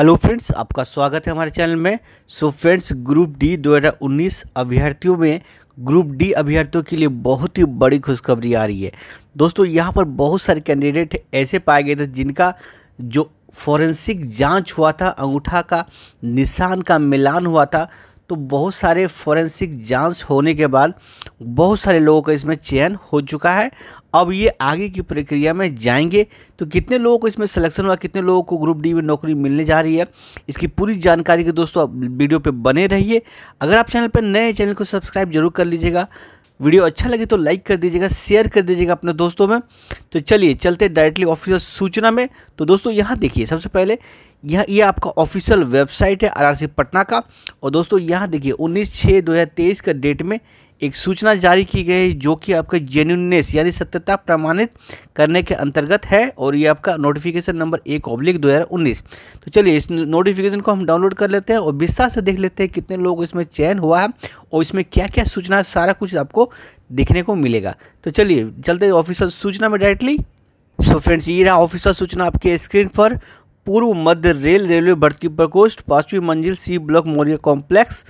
hello friends आपका स्वागत है हमारे चैनल में सो फ्रेंड्स ग्रुप डी 2019 अभ्यर्थियों में ग्रुप डी अभ्यर्थियों के लिए बहुत ही बड़ी खुशखबरी आ रही है दोस्तों यहाँ पर बहुत सारे कैंडिडेट ऐसे पाए गए थे जिनका जो फॉरेंसिक जांच हुआ था अंगूठा का निशान का मिलान हुआ था तो बहुत सारे फॉरेंसिक जांच होने के बाद बहुत सारे लोगों का इसमें चयन हो चुका है अब ये आगे की प्रक्रिया में जाएंगे तो कितने लोगों को इसमें सिलेक्शन हुआ कितने लोगों को ग्रुप डी में नौकरी मिलने जा रही है इसकी पूरी जानकारी के दोस्तों आप वीडियो पे बने रहिए अगर आप चैनल पर नए चैनल को सब्सक्राइब जरूर कर लीजिएगा वीडियो अच्छा लगे तो लाइक कर दीजिएगा शेयर कर दीजिएगा अपने दोस्तों में तो चलिए चलते डायरेक्टली ऑफिसर सूचना में तो दोस्तों यहाँ देखिए सबसे पहले यह ये आपका ऑफिशियल वेबसाइट है आरआरसी पटना का और दोस्तों यहाँ देखिए 19 छः 2023 का डेट में एक सूचना जारी की गई है जो कि आपका जेन्यूननेस यानी सत्यता प्रमाणित करने के अंतर्गत है और ये आपका नोटिफिकेशन नंबर एक ऑब्लिक दो तो चलिए इस नोटिफिकेशन को हम डाउनलोड कर लेते हैं और विस्तार से देख लेते हैं कितने लोग इसमें चयन हुआ है और इसमें क्या क्या सूचना सारा कुछ आपको देखने को मिलेगा तो चलिए चलते ऑफिशियल सूचना में डायरेक्टली सो फ्रेंड्स ये रहा ऑफिशियल सूचना आपके स्क्रीन पर पूर्व मध्य रेल रेलवे भर्ती प्रकोष्ठ पांचवी मंजिल सी ब्लॉक मौर्य कॉम्प्लेक्स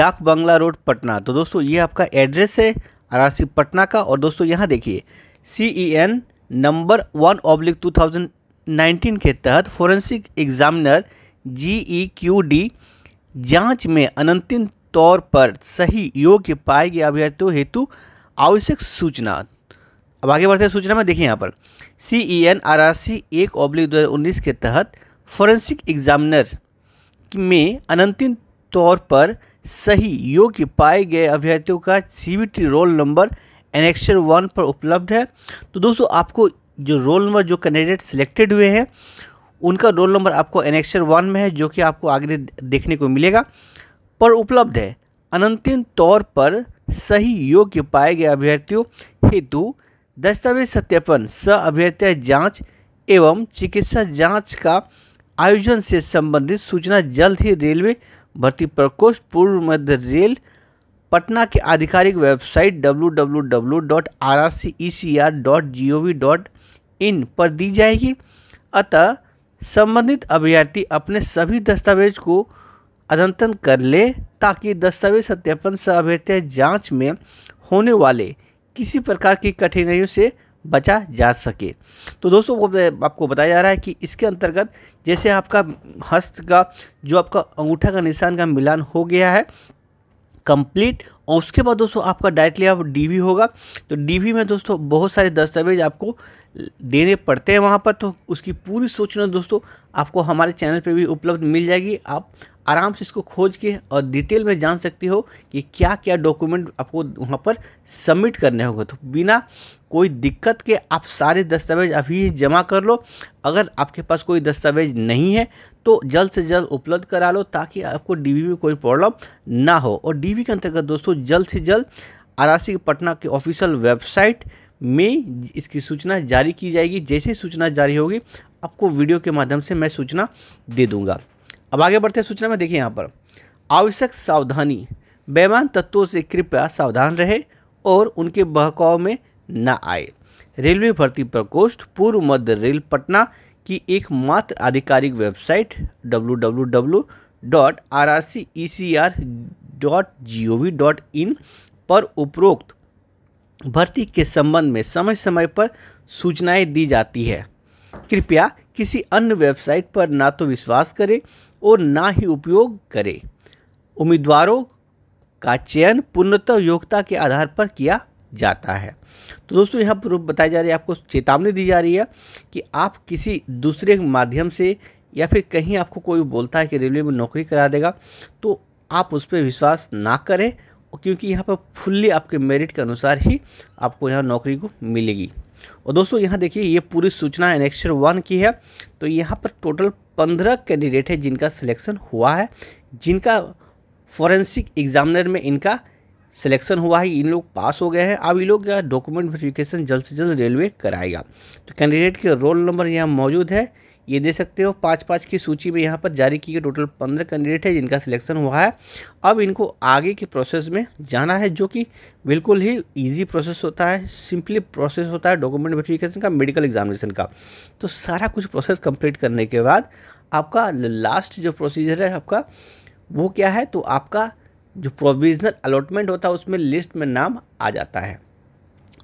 डाक बंगला रोड पटना तो दोस्तों ये आपका एड्रेस है आर पटना का और दोस्तों यहाँ देखिए C E N number one oblique two thousand nineteen के तहत forensic examiner G E Q D जाँच में अनंतिम तौर पर सही योग्य पाए गए अभ्यर्थियों हेतु आवश्यक सूचना अब आगे बढ़ते हैं सूचना में देखिए यहाँ पर C E N R R C एक ऑब्लिक दो के तहत फॉरेंसिक एग्जामिनर में अनंतिम तौर पर सही योग्य पाए गए अभ्यर्थियों का C roll number annexure one पर उपलब्ध है तो दोस्तों आपको जो रोल नंबर जो कैंडिडेट सिलेक्टेड हुए हैं उनका रोल नंबर आपको एनेक्शर वन में है जो कि आपको आगे देखने को मिलेगा पर उपलब्ध है अनंतिम तौर पर सही योग्य पाए गए अभ्यर्थियों हेतु दस्तावेज सत्यापन स अभ्यर्थ्य जांच एवं चिकित्सा जांच का आयोजन से संबंधित सूचना जल्द ही रेलवे भर्ती प्रकोष्ठ पूर्व मध्य रेल पटना के आधिकारिक वेबसाइट www.rrcecr.gov.in पर दी जाएगी अतः संबंधित अभ्यर्थी अपने सभी दस्तावेज को अद्यतन कर ले ताकि दस्तावेज सत्यापन स अभ्यर्थी जाँच में होने वाले किसी प्रकार की कठिनाइयों से बचा जा सके तो दोस्तों वो आपको बताया जा रहा है कि इसके अंतर्गत जैसे आपका हस्त का जो आपका अंगूठा का निशान का मिलान हो गया है कंप्लीट और उसके बाद दोस्तों आपका डायरेक्टली आप डीवी होगा तो डीवी में दोस्तों बहुत सारे दस्तावेज आपको देने पड़ते हैं वहाँ पर तो उसकी पूरी सूचना दोस्तों आपको हमारे चैनल पर भी उपलब्ध मिल जाएगी आप आराम से इसको खोज के और डिटेल में जान सकती हो कि क्या क्या डॉक्यूमेंट आपको वहाँ पर सबमिट करने होंगे तो बिना कोई दिक्कत के आप सारे दस्तावेज अभी जमा कर लो अगर आपके पास कोई दस्तावेज नहीं है तो जल्द से जल्द उपलब्ध करा लो ताकि आपको डीवी में कोई प्रॉब्लम ना हो और डीवी के अंतर्गत दोस्तों जल्द से जल्द आरआरसी पटना के ऑफिशियल वेबसाइट में इसकी सूचना जारी की जाएगी जैसे सूचना जारी होगी आपको वीडियो के माध्यम से मैं सूचना दे दूँगा अब आगे बढ़ते हैं सूचना में देखिए यहाँ पर आवश्यक सावधानी बेमान तत्वों से कृपया सावधान रहे और उनके बहकाव में न आए रेलवे भर्ती प्रकोष्ठ पूर्व मध्य रेल पटना की एकमात्र आधिकारिक वेबसाइट www.rrcecr.gov.in पर उपरोक्त भर्ती के संबंध में समय समय पर सूचनाएं दी जाती है कृपया किसी अन्य वेबसाइट पर ना तो विश्वास करें और ना ही उपयोग करे उम्मीदवारों का चयन पूर्णतः योग्यता के आधार पर किया जाता है तो दोस्तों यहाँ पर बताई जा रही है आपको चेतावनी दी जा रही है कि आप किसी दूसरे माध्यम से या फिर कहीं आपको कोई बोलता है कि रेलवे में नौकरी करा देगा तो आप उस पर विश्वास ना करें क्योंकि यहाँ पर फुल्ली आपके मेरिट के अनुसार ही आपको यहाँ नौकरी को मिलेगी और दोस्तों यहाँ देखिए ये पूरी सूचना एनेक्चर वन की है तो यहाँ पर टोटल पंद्रह कैंडिडेट है जिनका सिलेक्शन हुआ है जिनका फॉरेंसिक एग्जामिनर में इनका सिलेक्शन हुआ है इन लोग पास हो गए हैं अब ये लोग का डॉक्यूमेंट वेरिफिकेशन जल्द से जल्द रेलवे कराएगा तो कैंडिडेट के रोल नंबर यहाँ मौजूद है ये दे सकते हो पाँच पाँच की सूची में यहाँ पर जारी की गई टोटल पंद्रह कैंडिडेट है जिनका सिलेक्शन हुआ है अब इनको आगे के प्रोसेस में जाना है जो कि बिल्कुल ही ईजी प्रोसेस होता है सिंपली प्रोसेस होता है डॉक्यूमेंट वेरिफिकेशन का मेडिकल एग्जामिनेशन का तो सारा कुछ प्रोसेस कंप्लीट करने के बाद आपका लास्ट जो प्रोसीजर है आपका वो क्या है तो आपका जो प्रोविजनल अलॉटमेंट होता है उसमें लिस्ट में नाम आ जाता है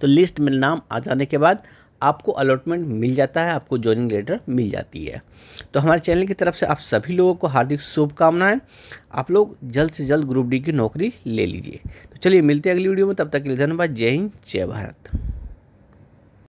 तो लिस्ट में नाम आ जाने के बाद आपको अलॉटमेंट मिल जाता है आपको ज्वाइनिंग लेटर मिल जाती है तो हमारे चैनल की तरफ से आप सभी लोगों को हार्दिक शुभकामनाएं आप लोग जल्द से जल्द ग्रुप डी की नौकरी ले लीजिए तो चलिए मिलते हैं अगली वीडियो में तब तक के लिए धन्यवाद जय हिंद जय भारत